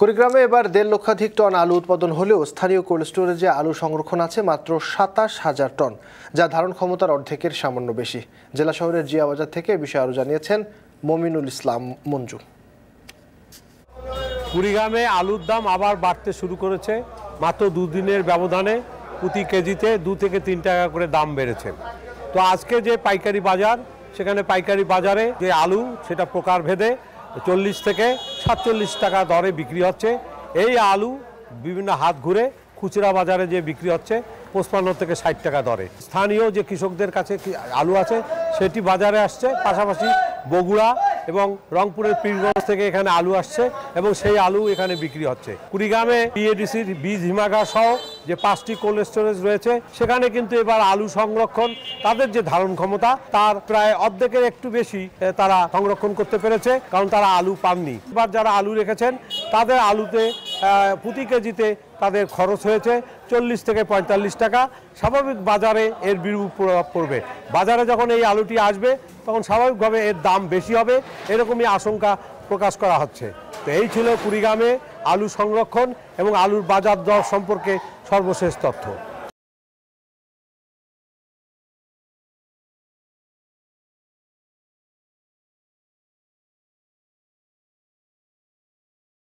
কুড়িগ্রামে এবার দেড় লক্ষাধিক টন আলু উৎপাদন হলেও স্থানীয় কোল্ড স্টোরেজে আলু সংরক্ষণ আছে মাত্র সাতাশ হাজার টন যা ধারণ ক্ষমতার অর্ধেকের সামান্য বেশি জেলা শহরের জিয়াবাজার থেকে বিষয় আরো আরও জানিয়েছেন মমিনুল ইসলাম মঞ্জু কুড়িগ্রামে আলুর দাম আবার বাড়তে শুরু করেছে মাত্র দুদিনের ব্যবধানে প্রতি কেজিতে দু থেকে তিন টাকা করে দাম বেড়েছে তো আজকে যে পাইকারি বাজার সেখানে পাইকারি বাজারে যে আলু সেটা প্রকারভেদে চল্লিশ থেকে সাতচল্লিশ টাকা দরে বিক্রি হচ্ছে এই আলু বিভিন্ন হাত ঘুরে খুচরা বাজারে যে বিক্রি হচ্ছে পঁচপান্ন থেকে ষাট টাকা দরে স্থানীয় যে কৃষকদের কাছে আলু আছে সেটি বাজারে আসছে পাশাপাশি বগুড়া এবং রংপুরের পীরগঞ্জ থেকে এখানে আলু আসছে এবং সেই আলু এখানে বিক্রি হচ্ছে কুড়িগ্রামে পিএডিসির বীজ হিমাগার সহ যে পাঁচটি কোল্ড স্টোরেজ রয়েছে সেখানে কিন্তু এবার আলু সংরক্ষণ তাদের যে ধারণ ক্ষমতা তার প্রায় অর্ধেকের একটু বেশি তারা সংরক্ষণ করতে পেরেছে কারণ তারা আলু পাননি এবার যারা আলু রেখেছেন তাদের আলুতে প্রতি কেজিতে তাদের খরচ হয়েছে চল্লিশ থেকে পঁয়তাল্লিশ টাকা স্বাভাবিক বাজারে এর বিরূপ প্রভাব পড়বে বাজারে যখন এই আলুটি আসবে তখন স্বাভাবিকভাবে এর দাম বেশি হবে এরকমই আশঙ্কা প্রকাশ করা হচ্ছে তো এই ছিল কুড়িগ্রামে আলু সংরক্ষণ এবং আলুর বাজার দর সম্পর্কে সর্বশেষ তথ্য